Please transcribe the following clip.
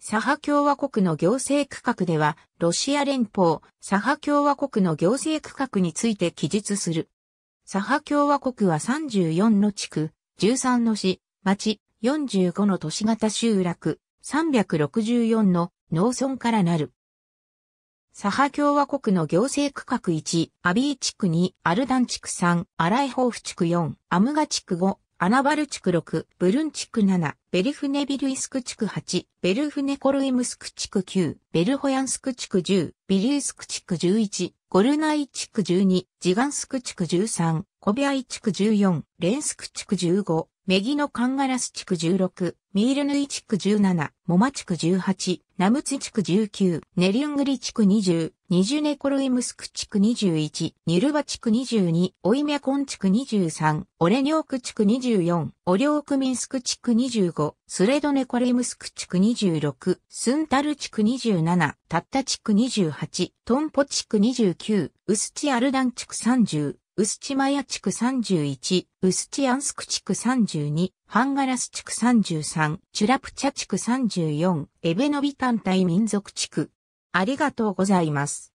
サハ共和国の行政区画では、ロシア連邦、サハ共和国の行政区画について記述する。サハ共和国は34の地区、13の市、町、45の都市型集落、364の農村からなる。サハ共和国の行政区画1、アビー地区2、アルダン地区3、アライホーフ地区4、アムガ地区5、アナバル地区6、ブルン地区7、ベルフネビルイスク地区8、ベルフネコルイムスク地区9、ベルホヤンスク地区10、ビリウスク地区11、ゴルナイ地区12、ジガンスク地区13、コビアイ地区14、レンスク地区15、メギノカンガラス地区16、ミールヌイ地区17、モマ地区18、ナムツ地区19、ネリュングリ地区20、ニジュネコルイムスク地区21、ニルバ地区22、オイミャコン地区23、オレニョーク地区24、オリョークミンスク地区25、スレドネコルイムスク地区26、スンタル地区27、タッタ地区28、トンポ地区29、ウスチアルダン地区30、ウスチマヤ地区31、ウスチアンスク地区32、ハンガラス地区33、チュラプチャ地区34、エベノビ単体民族地区。ありがとうございます。